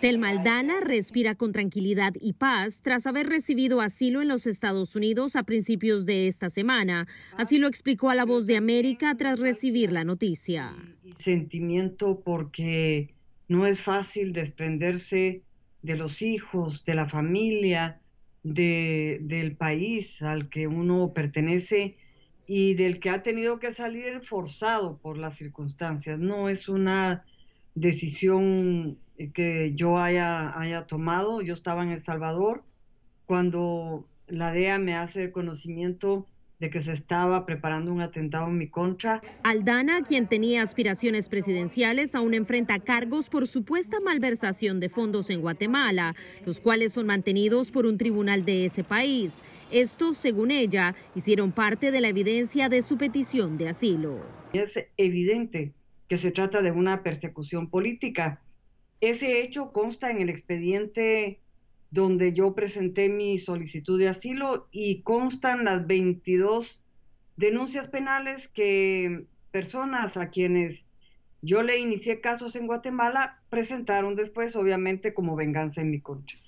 Telmaldana respira con tranquilidad y paz tras haber recibido asilo en los Estados Unidos a principios de esta semana. Así lo explicó a La Voz de América tras recibir la noticia. Sentimiento porque no es fácil desprenderse de los hijos, de la familia, del país al que uno pertenece y del que ha tenido que salir forzado por las circunstancias. No es una decisión eh, que yo haya, haya tomado. Yo estaba en El Salvador cuando la DEA me hace el conocimiento de que se estaba preparando un atentado en mi contra. Aldana, quien tenía aspiraciones presidenciales, aún enfrenta cargos por supuesta malversación de fondos en Guatemala, los cuales son mantenidos por un tribunal de ese país. Estos, según ella, hicieron parte de la evidencia de su petición de asilo. Es evidente que se trata de una persecución política ese hecho consta en el expediente donde yo presenté mi solicitud de asilo y constan las 22 denuncias penales que personas a quienes yo le inicié casos en Guatemala presentaron después, obviamente, como venganza en mi concha.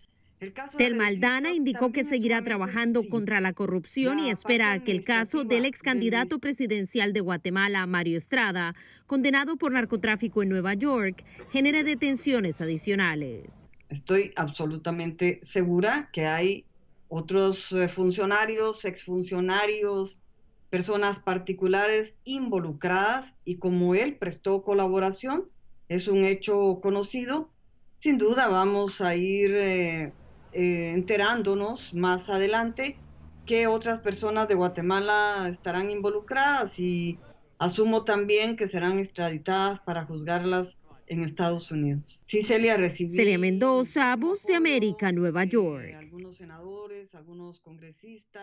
Maldana indicó que seguirá trabajando contra la corrupción y espera que el caso del ex candidato presidencial de Guatemala, Mario Estrada, condenado por narcotráfico en Nueva York, genere detenciones adicionales. Estoy absolutamente segura que hay otros eh, funcionarios, exfuncionarios, personas particulares involucradas y como él prestó colaboración, es un hecho conocido, sin duda vamos a ir eh, eh, enterándonos más adelante que otras personas de Guatemala estarán involucradas y asumo también que serán extraditadas para juzgarlas en Estados Unidos. Sí, Celia recibió. Celia Mendoza, Voz de América, Nueva York. Algunos senadores, algunos congresistas.